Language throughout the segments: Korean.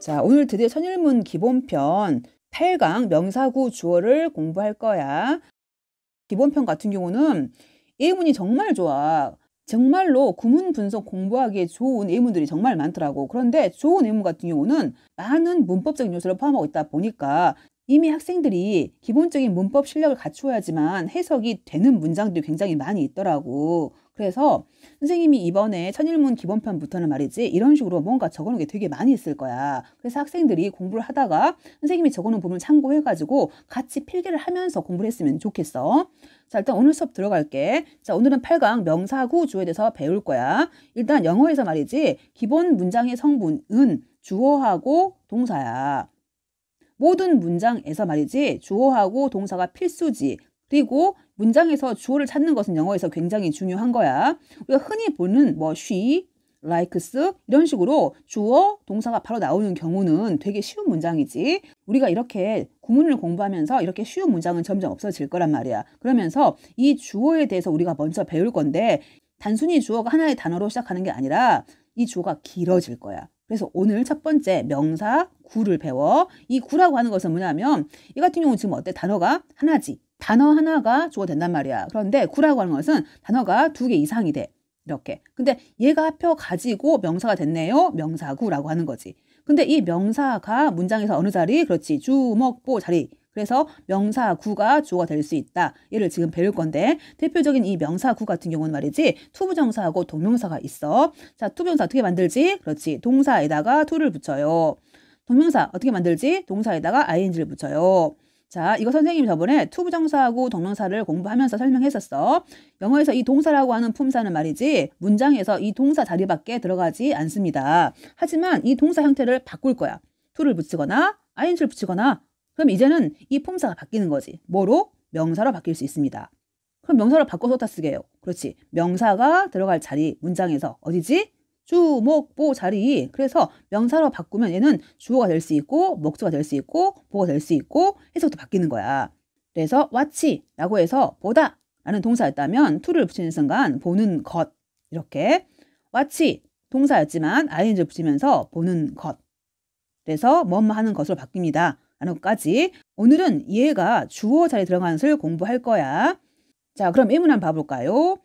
자, 오늘 드디어 천일문 기본편 8강 명사구 주어를 공부할 거야. 기본편 같은 경우는 예문이 정말 좋아. 정말로 구문 분석 공부하기에 좋은 예문들이 정말 많더라고. 그런데 좋은 예문 같은 경우는 많은 문법적인 요소를 포함하고 있다 보니까 이미 학생들이 기본적인 문법 실력을 갖추어야지만 해석이 되는 문장들이 굉장히 많이 있더라고. 그래서 선생님이 이번에 천일문 기본편부터는 말이지 이런 식으로 뭔가 적어놓은 게 되게 많이 있을 거야. 그래서 학생들이 공부를 하다가 선생님이 적어놓은 부분 을 참고해가지고 같이 필기를 하면서 공부를 했으면 좋겠어. 자 일단 오늘 수업 들어갈게. 자 오늘은 8강 명사구 주어에 대해서 배울 거야. 일단 영어에서 말이지 기본 문장의 성분은 주어하고 동사야. 모든 문장에서 말이지 주어하고 동사가 필수지. 그리고 문장에서 주어를 찾는 것은 영어에서 굉장히 중요한 거야. 우리가 흔히 보는 뭐 she, likes 이런 식으로 주어, 동사가 바로 나오는 경우는 되게 쉬운 문장이지. 우리가 이렇게 구문을 공부하면서 이렇게 쉬운 문장은 점점 없어질 거란 말이야. 그러면서 이 주어에 대해서 우리가 먼저 배울 건데 단순히 주어가 하나의 단어로 시작하는 게 아니라 이 주어가 길어질 거야. 그래서 오늘 첫 번째 명사 구를 배워. 이 구라고 하는 것은 뭐냐면 이 같은 경우 지금 어때? 단어가 하나지. 단어 하나가 주어 된단 말이야. 그런데 구라고 하는 것은 단어가 두 개 이상이 돼. 이렇게. 근데 얘가 합혀 가지고 명사가 됐네요. 명사구라고 하는 거지. 근데 이 명사가 문장에서 어느 자리? 그렇지. 주먹보 자리. 그래서 명사구가 주어가 될 수 있다. 얘를 지금 배울 건데 대표적인 이 명사구 같은 경우는 말이지 투부정사하고 동명사가 있어. 자, 투부정사 어떻게 만들지? 그렇지. 동사에다가 투를 붙여요. 동명사 어떻게 만들지? 동사에다가 ing를 붙여요. 자, 이거 선생님이 저번에 투부정사하고 동명사를 공부하면서 설명했었어. 영어에서 이 동사라고 하는 품사는 말이지 문장에서 이 동사 자리밖에 들어가지 않습니다. 하지만 이 동사 형태를 바꿀 거야. 투를 붙이거나 ing를 붙이거나 그럼 이제는 이품사가 바뀌는 거지. 뭐로? 명사로 바뀔 수 있습니다. 그럼 명사로 바꿔서 다 쓰게요. 그렇지. 명사가 들어갈 자리 문장에서 어디지? 주, 목, 보 자리. 그래서 명사로 바꾸면 얘는 주어가 될 수 있고 목적가될 수 있고 보가 될 수 있고 해석도 바뀌는 거야. 그래서 watch라고 해서 보다 라는 동사였다면 to를 붙이는 순간 보는 것 이렇게 watch 동사였지만 ing를 붙이면서 보는 것 그래서 뭐뭐 하는 것으로 바뀝니다. 단어까지 오늘은 얘가 주어 자리에 들어가는 것을 공부할 거야. 자 그럼 예문 한번 봐볼까요?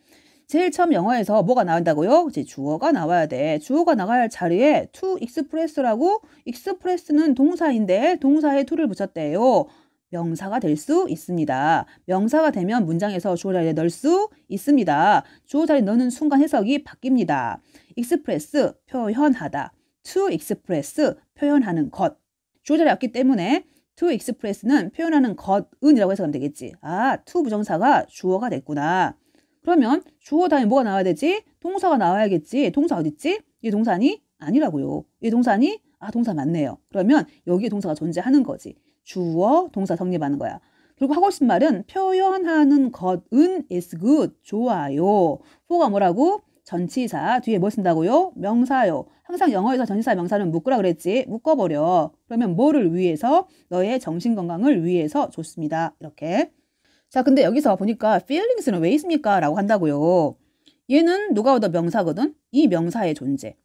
제일 처음 영어에서 뭐가 나온다고요? 이제 주어가 나와야 돼. 주어가 나가야 할 자리에 to express라고 express는 동사인데 동사에 to를 붙였대요. 명사가 될 수 있습니다. 명사가 되면 문장에서 주어 자리에 넣을 수 있습니다. 주어 자리에 넣는 순간 해석이 바뀝니다. express 표현하다. to express 표현하는 것. 조절이 왔기 때문에 to express는 표현하는 것은이라고 해서하면 되겠지. 아, to 부정사가 주어가 됐구나. 그러면 주어 다음에 뭐가 나와야 되지? 동사가 나와야겠지. 동사 어딨지? 이 동사니? 아니라고요. 이 동사니? 아, 동사 맞네요. 그러면 여기에 동사가 존재하는 거지. 주어, 동사 성립하는 거야. 그리고 하고 싶은 말은 표현하는 것은 is good, 좋아요. for가 뭐라고? 전치사, 뒤에 뭐 쓴다고요? 명사요. 항상 영어에서 전치사 명사는 묶으라 그랬지. 묶어버려. 그러면 뭐를 위해서? 너의 정신건강을 위해서 좋습니다. 이렇게. 자, 근데 여기서 보니까 feelings는 왜 있습니까? 라고 한다고요. 얘는 누가 얻어 명사거든? 이 명사의 존재.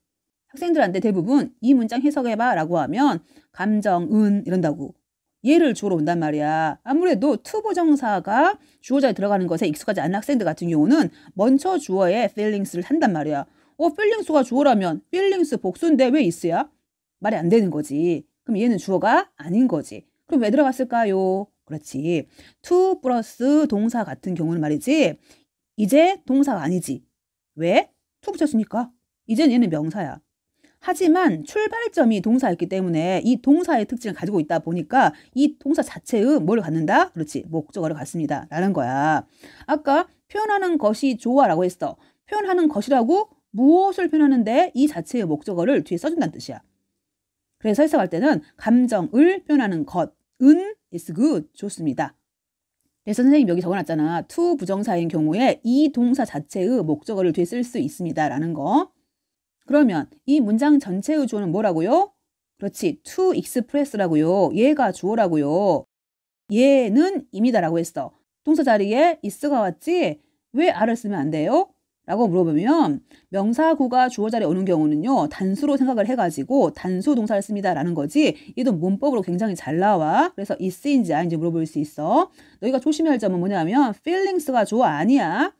학생들한테 대부분 이 문장 해석해봐 라고 하면 감정은 이런다고. 얘를 주로 온단 말이야. 아무래도 투보정사가 주어자에 들어가는 것에 익숙하지 않은 학생들 같은 경우는 먼저 주어에 feelings를 한단 말이야. 어, 필링스가 주어라면 필링스 복수인데 왜 있어야? 말이 안 되는 거지. 그럼 얘는 주어가 아닌 거지. 그럼 왜 들어갔을까요? 그렇지. to 플러스 동사 같은 경우는 말이지 이제 동사가 아니지. 왜? to 붙였으니까. 이젠 얘는 명사야. 하지만 출발점이 동사였기 때문에 이 동사의 특징을 가지고 있다 보니까 이 동사 자체의 뭐를 갖는다? 그렇지. 목적어를 갖습니다. 라는 거야. 아까 표현하는 것이 좋아라고 했어. 표현하는 것이라고 무엇을 표현하는데 이 자체의 목적어를 뒤에 써준다는 뜻이야. 그래서 해석할 때는 감정을 표현하는 것은 is good, 좋습니다. 그래서 선생님 여기 적어놨잖아. to 부정사인 경우에 이 동사 자체의 목적어를 뒤에 쓸 수 있습니다. 라는 거. 그러면 이 문장 전체의 주어는 뭐라고요? 그렇지. to express라고요. 얘가 주어라고요. 얘는 임이다라고 했어. 동사 자리에 is가 왔지? 왜 r을 쓰면 안 돼요? 라고 물어보면 명사구가 주어 자리에 오는 경우는요. 단수로 생각을 해가지고 단수 동사를 씁니다라는 거지 이도 문법으로 굉장히 잘 나와. 그래서 is인지 아닌지 물어볼 수 있어. 너희가 조심해야 할 점은 뭐냐면 feelings가 주어 아니야.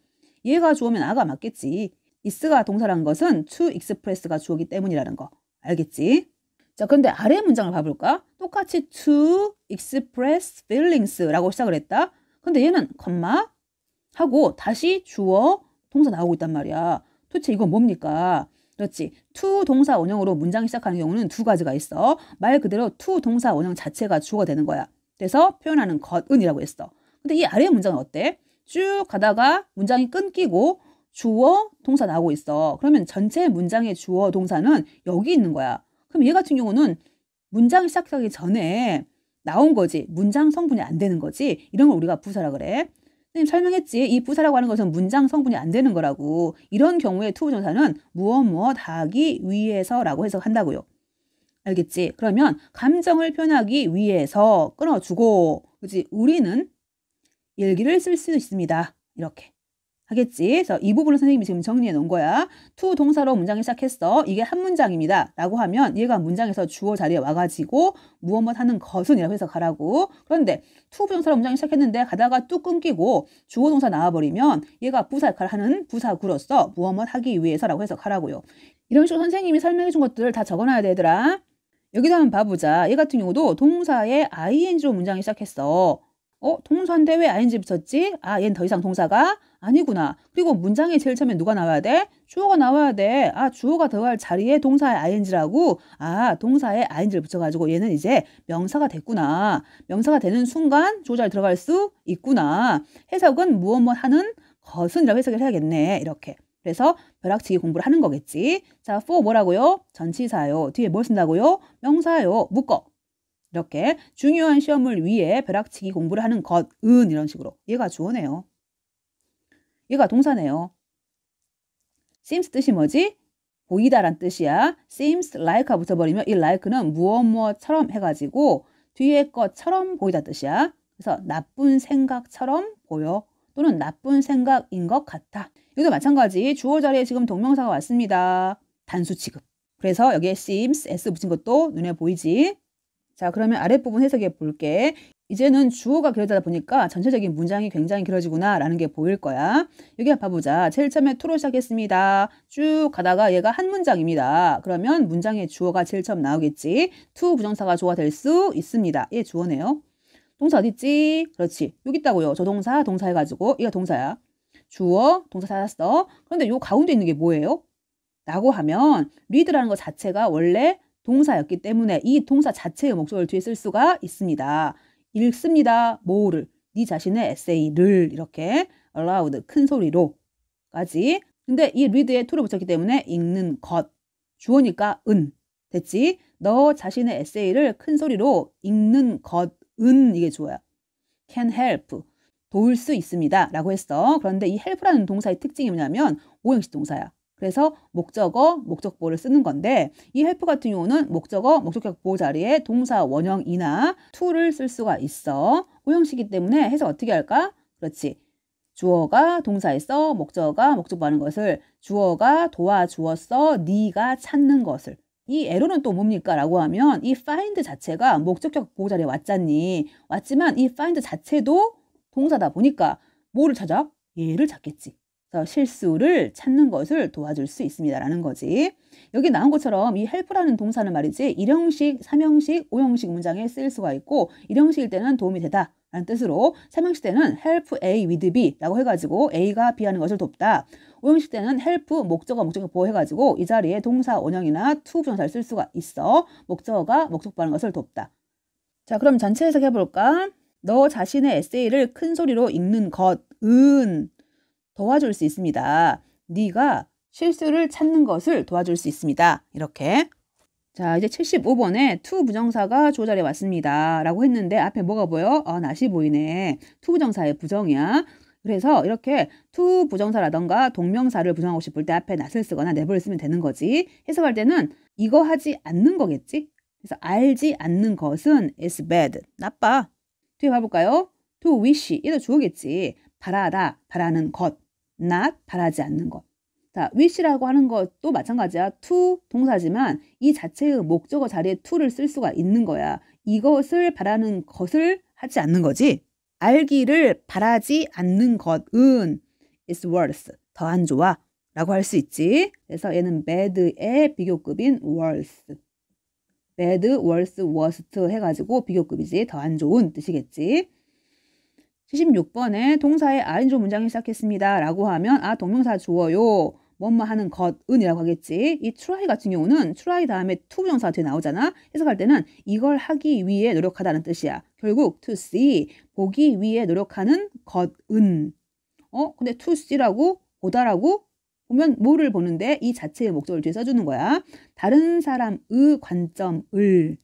얘가 주어면 아가 맞겠지. is가 동사란 것은 to express가 주어기 때문이라는 거. 알겠지? 자, 근데 아래 문장을 봐볼까? 똑같이 to express feelings라고 시작을 했다. 근데 얘는 컴마 하고 다시 주어 동사 나오고 있단 말이야. 도대체 이건 뭡니까? 그렇지. 투 동사 원형으로 문장이 시작하는 경우는 두 가지가 있어. 말 그대로 투 동사 원형 자체가 주어가 되는 거야. 그래서 표현하는 것은이라고 했어. 근데 이 아래 문장은 어때? 쭉 가다가 문장이 끊기고 주어 동사 나오고 있어. 그러면 전체 문장의 주어 동사는 여기 있는 거야. 그럼 얘 같은 경우는 문장 시작하기 전에 나온 거지 문장 성분이 안 되는 거지 이런 걸 우리가 부사라 그래. 선생님 설명했지. 이 부사라고 하는 것은 문장 성분이 안 되는 거라고. 이런 경우에 투부조사는 무엇 무엇 하기 위해서라고 해석한다고요. 알겠지? 그러면 감정을 표현하기 위해서 끊어주고 그지 우리는 일기를 쓸 수 있습니다. 이렇게. 하겠지. 그래서 이 부분을 선생님이 지금 정리해 놓은 거야. 투 동사로 문장이 시작했어. 이게 한 문장입니다. 라고 하면 얘가 문장에서 주어 자리에 와가지고 무엇뭇 하는 것은 이라고 해서 가라고. 그런데 투부사로문장이 시작했는데 가다가 뚝 끊기고 주어 동사 나와버리면 얘가 부사 역할을 하는 부사구로서 무엇뭇 하기 위해서라고 해서 가라고요. 이런 식으로 선생님이 설명해 준 것들을 다 적어놔야 되더라. 여기도 한번 봐보자. 얘 같은 경우도 동사에 ing로 문장이 시작했어. 어, 동사인데 왜 ing 붙였지? 아, 얜 더 이상 동사가 아니구나. 그리고 문장에 제일 처음에 누가 나와야 돼? 주어가 나와야 돼. 아, 주어가 들어갈 자리에 동사에 ing라고. 아, 동사에 ing를 붙여가지고 얘는 이제 명사가 됐구나. 명사가 되는 순간 조잘 들어갈 수 있구나. 해석은 무엇 무 뭐 하는 것은이라고 해석을 해야겠네. 이렇게. 그래서 벼락치기 공부를 하는 거겠지. 자, for 뭐라고요? 전치사요. 뒤에 뭘 쓴다고요? 명사요. 묶어. 이렇게 중요한 시험을 위해 벼락치기 공부를 하는 것 은 이런 식으로 얘가 주어네요. 얘가 동사네요. seems 뜻이 뭐지? 보이다란 뜻이야. seems like가 붙어버리면 이 like는 무엇 무엇처럼 해가지고 뒤에 것처럼 보이다 뜻이야. 그래서 나쁜 생각처럼 보여 또는 나쁜 생각인 것 같아. 여기도 마찬가지 주어 자리에 지금 동명사가 왔습니다. 단수 취급. 그래서 여기에 seems, s 붙인 것도 눈에 보이지. 자, 그러면 아랫부분 해석해 볼게. 이제는 주어가 길어지다 보니까 전체적인 문장이 굉장히 길어지구나 라는 게 보일 거야. 여기 봐보자. 제일 처음에 투로 시작했습니다. 쭉 가다가 얘가 한 문장입니다. 그러면 문장의 주어가 제일 처음 나오겠지. 투 부정사가 주어가 될수 있습니다. 얘 예, 주어네요. 동사 어딨지? 그렇지. 여기 있다고요. 저동사, 동사 해가지고 얘가 동사야. 주어, 동사 찾았어. 그런데 요 가운데 있는 게 뭐예요? 라고 하면 리드라는 것 자체가 원래 동사였기 때문에 이 동사 자체의 목적을 뒤에 쓸 수가 있습니다. 읽습니다. 모를 네 자신의 에세이를 이렇게 aloud 큰 소리로까지 근데 이 read에 to를 붙였기 때문에 읽는 것 주어니까 은 됐지? 너 자신의 에세이를 큰 소리로 읽는 것은 이게 좋아요. can help 도울 수 있습니다 라고 했어. 그런데 이 help라는 동사의 특징이 뭐냐면 오행식 동사야. 그래서 목적어, 목적보를 쓰는 건데 이 help 같은 경우는 목적어, 목적격 보호 자리에 동사 원형이나 to를 쓸 수가 있어. 오형식이기 때문에 해서 어떻게 할까? 그렇지. 주어가 동사에 써, 목적어가 목적보하는 것을, 주어가 도와주었어, 네가 찾는 것을. 이 에러는 또 뭡니까? 라고 하면 이 find 자체가 목적격 보호 자리에 왔잖니. 왔지만 이 find 자체도 동사다 보니까 뭐를 찾아? 얘를 찾겠지. 실수를 찾는 것을 도와줄 수 있습니다라는 거지. 여기 나온 것처럼 이 help라는 동사는 말이지 일형식, 삼형식, 오형식 문장에 쓰일 수가 있고 일형식일 때는 도움이 되다. 라는 뜻으로 삼형식 때는 help A with B라고 해가지고 A가 B하는 것을 돕다. 오형식 때는 help 목적어 목적어 보호해가지고 이 자리에 동사 원형이나 to 부정사를 쓸 수가 있어 목적어가 목적 보하는 것을 돕다. 자 그럼 전체 해석해볼까? 너 자신의 에세이를 큰 소리로 읽는 것, 은, 도와줄 수 있습니다. 네가 실수를 찾는 것을 도와줄 수 있습니다. 이렇게. 자, 이제 75번에 to 부정사가 조절해 왔습니다. 라고 했는데 앞에 뭐가 보여? 아, 어, 낫이 보이네. to 부정사의 부정이야. 그래서 이렇게 to 부정사라던가 동명사를 부정하고 싶을 때 앞에 낯을 쓰거나 n e v e r 쓰면 되는 거지. 해석할 때는 이거 하지 않는 거겠지? 그래서 알지 않는 것은 is bad, 나빠. 뒤에 봐볼까요? to wish, 얘도 주어겠지. 바라다, 바라는 것. not 바라지 않는 것. 자, wish라고 하는 것도 마찬가지야. to 동사지만 이 자체의 목적어 자리에 to를 쓸 수가 있는 거야. 이것을 바라는 것을 하지 않는 거지. 알기를 바라지 않는 것은 is worse, 더 안 좋아 라고 할 수 있지. 그래서 얘는 bad의 비교급인 worse. bad, worse, worst 해가지고 비교급이지. 더 안 좋은 뜻이겠지. 76번에 동사의 아인조 문장이 시작했습니다. 라고 하면 아 동명사 주어요. 뭐뭐 하는 것은이라고 하겠지. 이 try 같은 경우는 try 다음에 to 부사가 뒤에 나오잖아. 해석할 때는 이걸 하기 위해 노력하다는 뜻이야. 결국 to see, 보기 위해 노력하는 것은. 어? 근데 to see라고 보다라고 보면 뭐를 보는데 이 자체의 목적을 뒤에 써주는 거야. 다른 사람의 관점을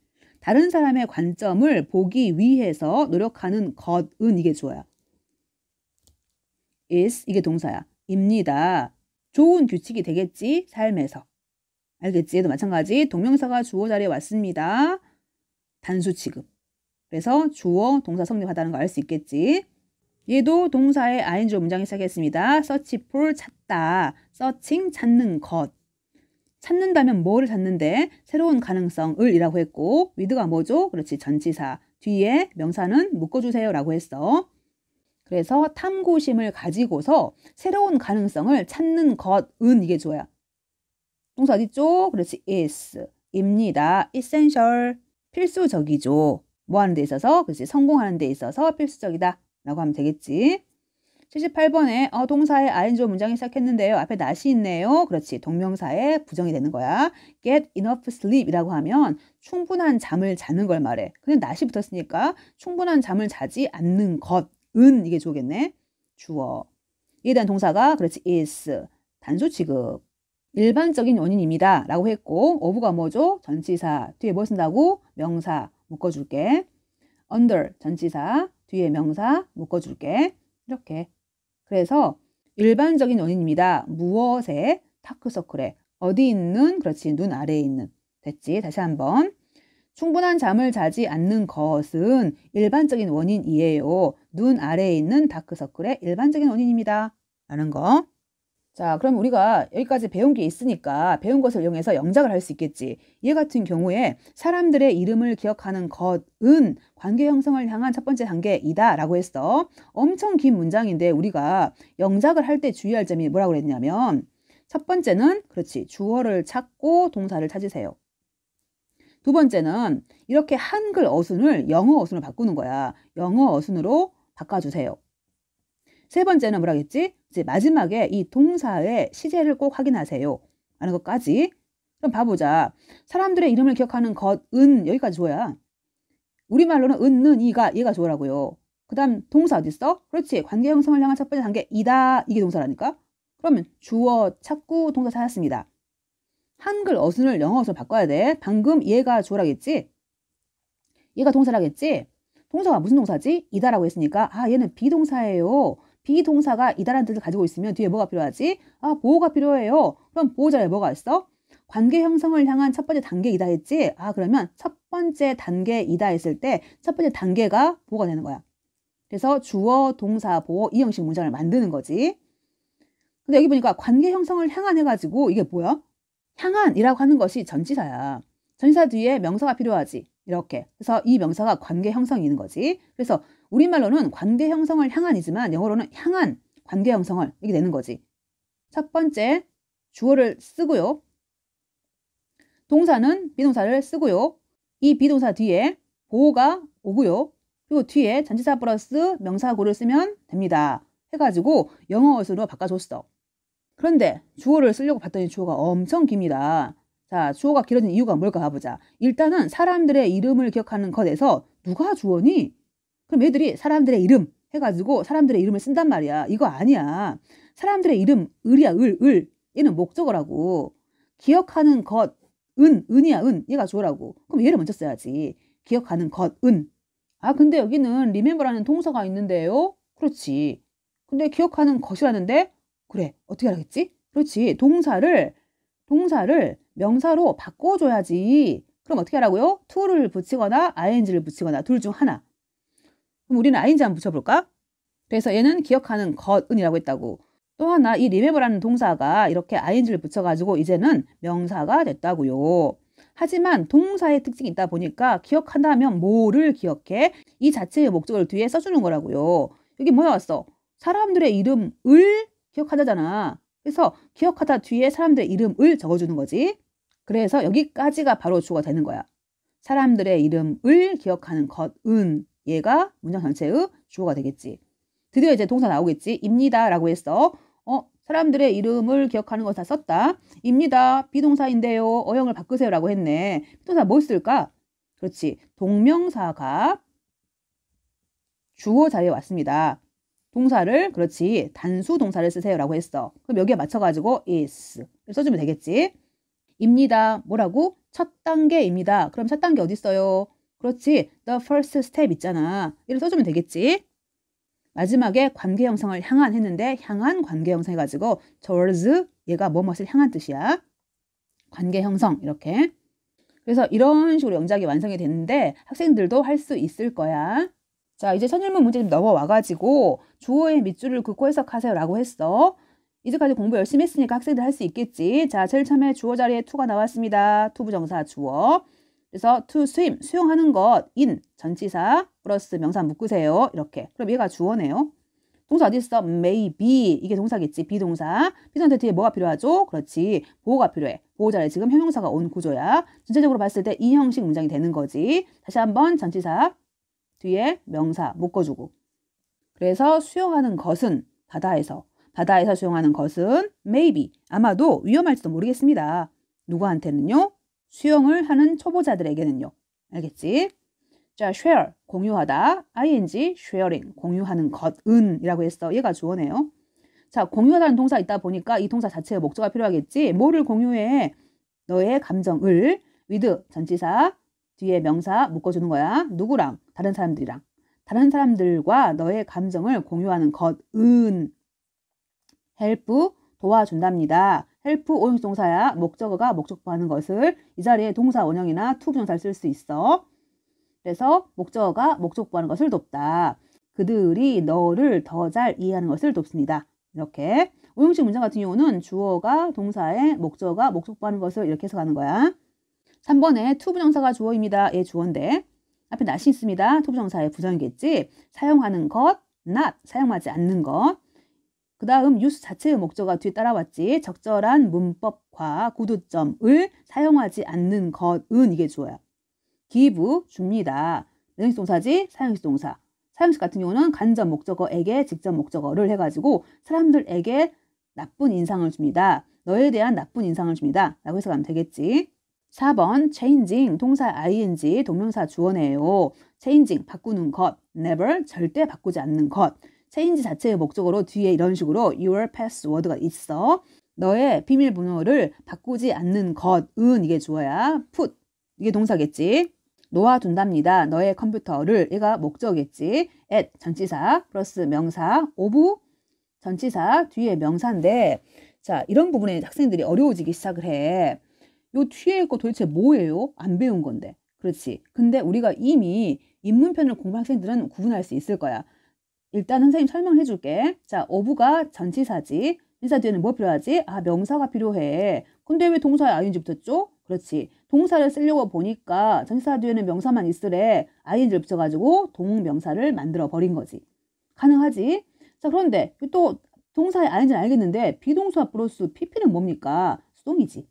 다른 사람의 관점을 보기 위해서 노력하는 것은 이게 주어야. is 이게 동사야. 입니다. 좋은 규칙이 되겠지 삶에서. 알겠지? 도 마찬가지 동명사가 주어 자리에 왔습니다. 단수 취급. 그래서 주어 동사 성립하다는 거 알 수 있겠지. 얘도 동사의 ing 문장이 시작했습니다. search for 찾다, searching 찾는 것. 찾는다면 뭐를 찾는데 새로운 가능성을 이라고 했고 위드가 뭐죠? 그렇지 전치사 뒤에 명사는 묶어주세요 라고 했어. 그래서 탐구심을 가지고서 새로운 가능성을 찾는 것은 이게 좋아요. 동사 어딨죠? 그렇지 is 입니다. essential 필수적이죠. 뭐 하는 데 있어서 그렇지 성공하는 데 있어서 필수적이다 라고 하면 되겠지. 78번에 어, 동사의 ing로 문장이 시작했는데요. 앞에 n o 이 있네요. 그렇지. 동명사에 부정이 되는 거야. get enough sleep이라고 하면 충분한 잠을 자는 걸 말해. 근데 n o 이 붙었으니까 충분한 잠을 자지 않는 것. 은 이게 좋겠네 주어. 이에 대한 동사가 그렇지. is 단수 지급 일반적인 원인입니다. 라고 했고 오브가 뭐죠? 전치사. 뒤에 뭐 쓴다고? 명사 묶어줄게. under 전치사. 뒤에 명사 묶어줄게. 이렇게 그래서 일반적인 원인입니다. 무엇에? 다크서클에. 어디 있는? 그렇지. 눈 아래에 있는. 됐지? 다시 한번. 충분한 잠을 자지 않는 것은 일반적인 원인이에요. 눈 아래에 있는 다크서클의 일반적인 원인입니다. 라는 거. 자, 그럼 우리가 여기까지 배운 게 있으니까 배운 것을 이용해서 영작을 할 수 있겠지. 얘 같은 경우에 사람들의 이름을 기억하는 것은 관계 형성을 향한 첫 번째 단계이다 라고 했어. 엄청 긴 문장인데 우리가 영작을 할 때 주의할 점이 뭐라고 그랬냐면 첫 번째는 그렇지 주어를 찾고 동사를 찾으세요. 두 번째는 이렇게 한글 어순을 영어 어순으로 바꾸는 거야. 영어 어순으로 바꿔주세요. 세 번째는 뭐라 했지? 이제 마지막에 이 동사의 시제를 꼭 확인하세요. 하는 것까지. 그럼 봐보자. 사람들의 이름을 기억하는 것, 은, 여기까지 줘야. 우리말로는 은, 는, 이가, 얘가 줘라고요. 그 다음 동사 어딨어? 그렇지. 관계 형성을 향한 첫 번째 단계, 이다. 이게 동사라니까. 그러면 주어 찾고 동사 찾았습니다. 한글 어순을 영어 어순 바꿔야 돼. 방금 얘가 주어라겠지? 얘가 동사라겠지? 동사가 무슨 동사지? 이다라고 했으니까 아 얘는 비동사예요. 비동사가 이다라는 뜻을 가지고 있으면 뒤에 뭐가 필요하지? 아, 보호가 필요해요. 그럼 보호자에 뭐가 있어? 관계 형성을 향한 첫 번째 단계이다 했지? 아, 그러면 첫 번째 단계이다 했을 때 첫 번째 단계가 보호가 되는 거야. 그래서 주어, 동사, 보호 이 형식 문장을 만드는 거지. 근데 여기 보니까 관계 형성을 향한 해가지고 이게 뭐야? 향한이라고 하는 것이 전치사야. 전치사 뒤에 명사가 필요하지. 이렇게. 그래서 이 명사가 관계 형성이 있는 거지. 그래서 우리말로는 관계 형성을 향한이지만 영어로는 향한 관계 형성을 이게 되는 거지. 첫 번째 주어를 쓰고요. 동사는 비동사를 쓰고요. 이 비동사 뒤에 보호가 오고요. 그리고 뒤에 전치사 플러스 명사구를 쓰면 됩니다. 해가지고 영어 어으로 바꿔줬어. 그런데 주어를 쓰려고 봤더니 주어가 엄청 깁니다. 자, 주어가 길어진 이유가 뭘까 봐보자. 일단은 사람들의 이름을 기억하는 것에서 누가 주어니? 그럼 얘들이 사람들의 이름 해가지고 사람들의 이름을 쓴단 말이야. 이거 아니야. 사람들의 이름, 을이야, 을, 을. 얘는 목적어라고. 기억하는 것, 은, 은이야, 은. 얘가 주어라고. 그럼 얘를 먼저 써야지. 기억하는 것, 은. 아, 근데 여기는 remember라는 동사가 있는데요? 그렇지. 근데 기억하는 것이라는데? 그래, 어떻게 알겠지? 그렇지. 동사를, 동사를 명사로 바꿔줘야지. 그럼 어떻게 하라고요? to를 붙이거나 ing를 붙이거나 둘 중 하나. 그럼 우리는 ing 한번 붙여볼까? 그래서 얘는 기억하는 것은이라고 했다고. 또 하나 이 remember라는 동사가 이렇게 ing를 붙여가지고 이제는 명사가 됐다고요. 하지만 동사의 특징이 있다 보니까 기억한다면 뭐를 기억해? 이 자체의 목적을 뒤에 써주는 거라고요. 여기 뭐왔어 사람들의 이름을 기억하자잖아 그래서 기억하다 뒤에 사람들의 이름을 적어주는 거지. 그래서 여기까지가 바로 주어 되는 거야. 사람들의 이름을 기억하는 것은 얘가 문장 전체의 주어가 되겠지. 드디어 이제 동사 나오겠지. 입니다 라고 했어. 어, 사람들의 이름을 기억하는 것다 썼다. 입니다. 비동사인데요. 어형을 바꾸세요 라고 했네. 비동사 뭐 쓸까? 그렇지. 동명사가 주어 자리에 왔습니다. 동사를 그렇지 단수 동사를 쓰세요라고 했어. 그럼 여기에 맞춰가지고 is 써주면 되겠지. 입니다. 뭐라고? 첫 단계입니다. 그럼 첫 단계 어디 있어요? 그렇지. The first step 있잖아. 이를 써주면 되겠지. 마지막에 관계 형성을 향한 했는데 향한 관계 형성 해가지고 towards 얘가 뭐뭇을 향한 뜻이야. 관계 형성 이렇게. 그래서 이런 식으로 영작이 완성이 됐는데 학생들도 할 수 있을 거야. 자 이제 천일문 문제 좀 넘어와가지고 주어의 밑줄을 긋고 해석하세요라고 했어. 이제까지 공부 열심히 했으니까 학생들 할 수 있겠지. 자, 제일 처음에 주어 자리에 to가 나왔습니다. to 부정사 주어. 그래서 to swim, 수용하는 것, in, 전치사, 플러스 명사 묶으세요. 이렇게. 그럼 얘가 주어네요. 동사 어디 있어? maybe. 이게 동사겠지. 비동사. 비동사 뒤에 뭐가 필요하죠? 그렇지. 보호가 필요해. 보호자리에 지금 형용사가 온 구조야. 전체적으로 봤을 때인 형식 문장이 되는 거지. 다시 한번 전치사 뒤에 명사 묶어주고. 그래서 수용하는 것은 바다에서 바다에서 수영하는 것은 maybe, 아마도 위험할지도 모르겠습니다. 누구한테는요? 수영을 하는 초보자들에게는요. 알겠지? 자, share, 공유하다. ing, sharing, 공유하는 것은 이라고 했어. 얘가 주어네요. 자, 공유하다는 동사 있다 보니까 이 동사 자체의 목적이 필요하겠지. 뭐를 공유해? 너의 감정을 with 전치사 뒤에 명사 묶어주는 거야. 누구랑? 다른 사람들이랑. 다른 사람들과 너의 감정을 공유하는 것은 help 도와준답니다. help 오형식 동사야 목적어가 목적부하는 것을 이 자리에 동사 원형이나 투 부정사를 쓸 수 있어. 그래서 목적어가 목적부하는 것을 돕다. 그들이 너를 더 잘 이해하는 것을 돕습니다. 이렇게 오형식 문장 같은 경우는 주어가 동사에 목적어가 목적부하는 것을 이렇게 해서 가는 거야. 3번에 투 부정사가 주어입니다. 예 주어인데 앞에 n 이 있습니다. 투 부정사의 부정이겠지. 사용하는 것, not 사용하지 않는 것. 그 다음 뉴스 자체의 목적과 뒤에 따라왔지 적절한 문법과 구두점을 사용하지 않는 것은 이게 주어야. give 줍니다. 명식 동사지 사용식 동사. 사용식 같은 경우는 간접 목적어에게 직접 목적어를 해가지고 사람들에게 나쁜 인상을 줍니다. 너에 대한 나쁜 인상을 줍니다. 라고 해서 가면 되겠지. 4번 changing 동사 ing 동명사 주어네요. changing 바꾸는 것 never 절대 바꾸지 않는 것 체인지 자체의 목적으로 뒤에 이런 식으로 your password가 있어. 너의 비밀번호를 바꾸지 않는 것은 이게 주어야 put 이게 동사겠지. 놓아둔답니다. 너의 컴퓨터를 얘가 목적겠지. at 전치사 플러스 명사 of 전치사 뒤에 명사인데 자 이런 부분에 학생들이 어려워지기 시작을 해. 요 뒤에 거 도대체 뭐예요? 안 배운 건데. 그렇지. 근데 우리가 이미 입문편을 공부한 학생들은 구분할 수 있을 거야. 일단 선생님 설명해 줄게. 자, 어부가 전치사지. 인사 뒤에는 뭐 필요하지? 아, 명사가 필요해. 근데 왜 동사에 ing를 붙였죠? 그렇지. 동사를 쓰려고 보니까 전치사 뒤에는 명사만 있으래. ing를 붙여가지고 동명사를 만들어 버린 거지. 가능하지? 자, 그런데 또 동사에 ing는 알겠는데 비동사 플러스 pp는 뭡니까? 수동이지.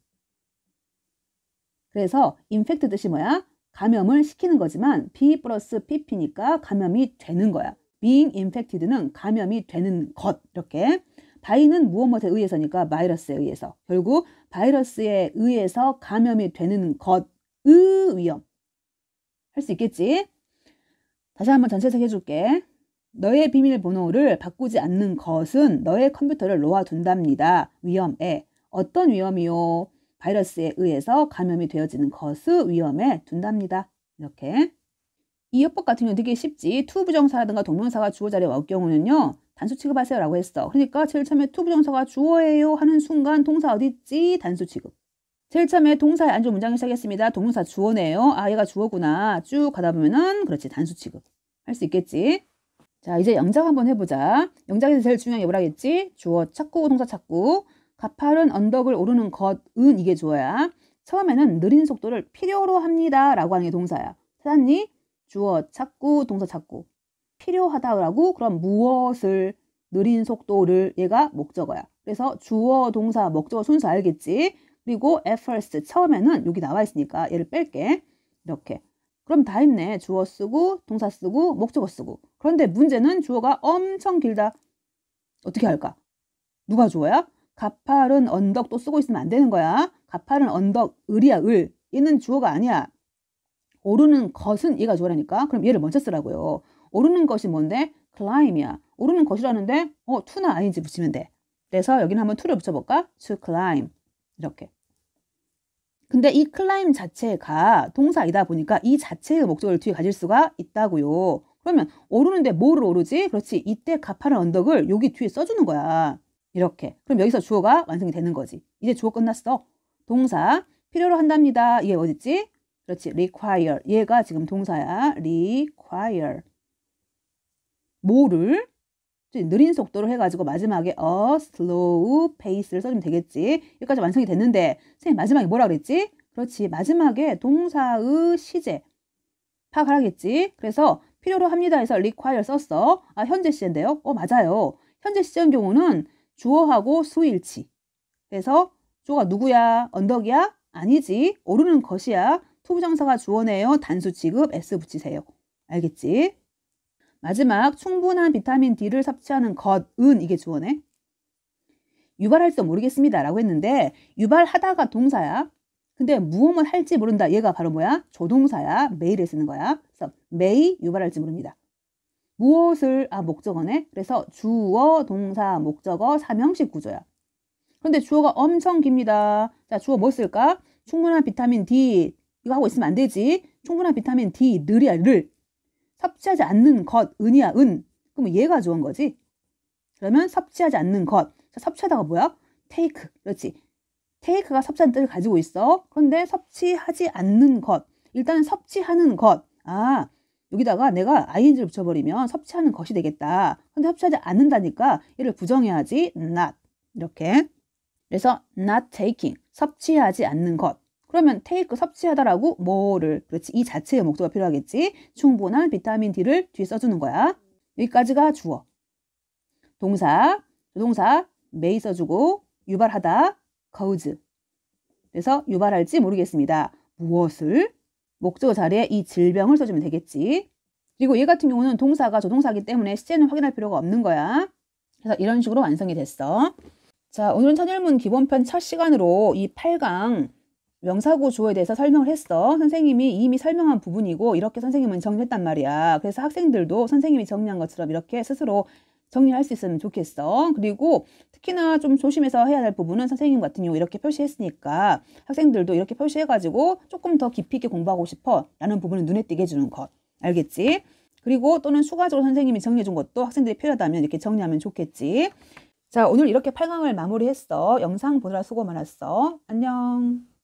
그래서 infect 뜻이 뭐야? 감염을 시키는 거지만 b 플러스 pp니까 감염이 되는 거야. being infected는 감염이 되는 것 이렇게 바이는 무엇에 무엇 의해서니까 바이러스에 의해서 결국 바이러스에 의해서 감염이 되는 것의 위험 할 수 있겠지? 다시 한번 전체색 해줄게. 너의 비밀번호를 바꾸지 않는 것은 너의 컴퓨터를 놓아둔답니다. 위험에. 어떤 위험이요? 바이러스에 의해서 감염이 되어지는 것을 위험에 둔답니다. 이렇게. 이 요법 같은 경우는 되게 쉽지 투부정사라든가 동명사가 주어 자리에 와올 경우는요. 단수 취급하세요 라고 했어. 그러니까 제일 처음에 투부정사가 주어예요 하는 순간 동사 어디있지 단수 취급. 제일 처음에 동사의안주 문장을 시작했습니다. 동사 주어네요. 아 얘가 주어구나. 쭉 가다 보면은 그렇지 단수 취급. 할 수 있겠지. 자 이제 영작 한번 해보자. 영작에서 제일 중요한 게 뭐라겠지? 주어 찾고 동사 찾고 가파른 언덕을 오르는 것은 이게 주어야. 처음에는 느린 속도를 필요로 합니다 라고 하는 게 동사야. 찾았니? 주어 찾고 동사 찾고 필요하다라고 그럼 무엇을 느린 속도를 얘가 목적어야. 그래서 주어 동사 목적어 순서 알겠지? 그리고 at first 처음에는 여기 나와 있으니까 얘를 뺄게. 이렇게. 그럼 다했네 주어 쓰고 동사 쓰고 목적어 쓰고. 그런데 문제는 주어가 엄청 길다. 어떻게 할까? 누가 주어야? 가파른 언덕도 쓰고 있으면 안 되는 거야. 가파른 언덕, 을이야, 을. 얘는 주어가 아니야. 오르는 것은 얘가 좋아하니까 그럼 얘를 먼저 쓰라고요. 오르는 것이 뭔데? climb이야. 오르는 것이라는데 어, to나 아닌지 붙이면 돼. 그래서 여기는 한번 to를 붙여볼까? to climb 이렇게. 근데 이 climb 자체가 동사이다 보니까 이 자체의 목적을 뒤에 가질 수가 있다고요. 그러면 오르는데 뭐를 오르지? 그렇지. 이때 가파른 언덕을 여기 뒤에 써주는 거야. 이렇게. 그럼 여기서 주어가 완성이 되는 거지. 이제 주어 끝났어. 동사 필요로 한답니다. 이게 어딨지? 그렇지. require. 얘가 지금 동사야. require. 뭐를 느린 속도로 해가지고 마지막에 a slow pace를 써주면 되겠지. 여기까지 완성이 됐는데 선생님 마지막에 뭐라 그랬지? 그렇지. 마지막에 동사의 시제 파악을 하겠지. 그래서 필요로 합니다 해서 require 썼어. 아 현재 시제인데요. 어 맞아요. 현재 시제인 경우는 주어하고 수일치. 그래서 주어가 누구야? 언덕이야? 아니지. 오르는 것이야. 투부정사가 주어네요. 단수 취급 S 붙이세요. 알겠지? 마지막 충분한 비타민 D를 섭취하는 것은 이게 주어네. 유발할지 모르겠습니다. 라고 했는데 유발하다가 동사야. 근데 무엇을 할지 모른다. 얘가 바로 뭐야? 조동사야. 매일에 쓰는 거야. 그래서 매일 유발할지 모릅니다. 무엇을 아 목적어네. 그래서 주어, 동사, 목적어, 삼명식 구조야. 그런데 주어가 엄청 깁니다. 자, 주어 뭐 쓸까? 충분한 비타민 D, 이거 하고 있으면 안 되지. 충분한 비타민 D, 늘이야, 를. 섭취하지 않는 것, 은이야, 은. 그럼 얘가 좋은 거지. 그러면 섭취하지 않는 것. 섭취하다가 뭐야? 테이크. 그렇지. 테이크가 섭취한 뜻을 가지고 있어. 그런데 섭취하지 않는 것. 일단은 섭취하는 것. 아, 여기다가 내가 ing를 붙여버리면 섭취하는 것이 되겠다. 근데 섭취하지 않는다니까 얘를 부정해야지. not. 이렇게. 그래서 not taking. 섭취하지 않는 것. 그러면 테이크 섭취하다라고 뭐를 그렇지 이 자체의 목적이 필요하겠지. 충분한 비타민 D를 뒤에 써주는 거야. 여기까지가 주어. 동사, 조동사 메이 y 써주고 유발하다 거 a u 그래서 유발할지 모르겠습니다. 무엇을? 목적 자리에 이 질병을 써주면 되겠지. 그리고 얘 같은 경우는 동사가 조동사기 때문에 시제는 확인할 필요가 없는 거야. 그래서 이런 식으로 완성이 됐어. 자, 오늘은 천일문 기본편 첫 시간으로 이 8강 명사고 주어에 대해서 설명을 했어. 선생님이 이미 설명한 부분이고 이렇게 선생님은 정리했단 말이야. 그래서 학생들도 선생님이 정리한 것처럼 이렇게 스스로 정리할 수 있으면 좋겠어. 그리고 특히나 좀 조심해서 해야 될 부분은 선생님 같은 경우 이렇게 표시했으니까 학생들도 이렇게 표시해가지고 조금 더 깊이 있게 공부하고 싶어 라는 부분을 눈에 띄게 해주는 것. 알겠지? 그리고 또는 추가적으로 선생님이 정리해준 것도 학생들이 필요하다면 이렇게 정리하면 좋겠지. 자, 오늘 이렇게 8강을 마무리했어. 영상 보느라 수고 많았어. 안녕.